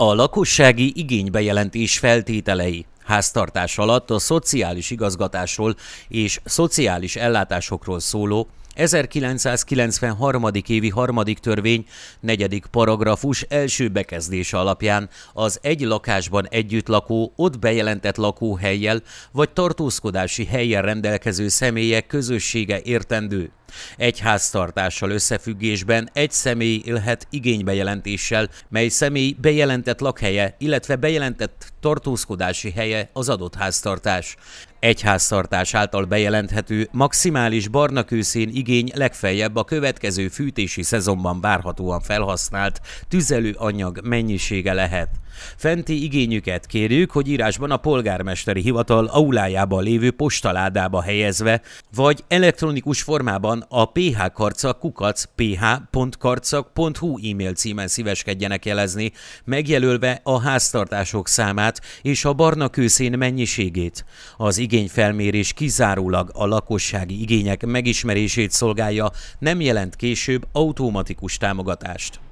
A lakossági igénybejelentés feltételei háztartás alatt a szociális igazgatásról és szociális ellátásokról szóló 1993. évi harmadik törvény, negyedik paragrafus első bekezdése alapján az egy lakásban együtt lakó, ott bejelentett lakóhelyjel vagy tartózkodási helyen rendelkező személyek közössége értendő egy háztartással összefüggésben egy személy élhet igénybejelentéssel, mely személy bejelentett lakhelye, illetve bejelentett tartózkodási helye az adott háztartás. Egy háztartás által bejelenthető maximális barnakőszén igény legfeljebb a következő fűtési szezonban várhatóan felhasznált tüzelőanyag mennyisége lehet. Fenti igényüket kérjük, hogy írásban a polgármesteri hivatal aulájában lévő postaládába helyezve, vagy elektronikus formában a phkarcakukac.ph.karcak.hu e-mail címen szíveskedjenek jelezni, megjelölve a háztartások számát és a barna kőszén mennyiségét. Az igényfelmérés kizárólag a lakossági igények megismerését szolgálja, nem jelent később automatikus támogatást.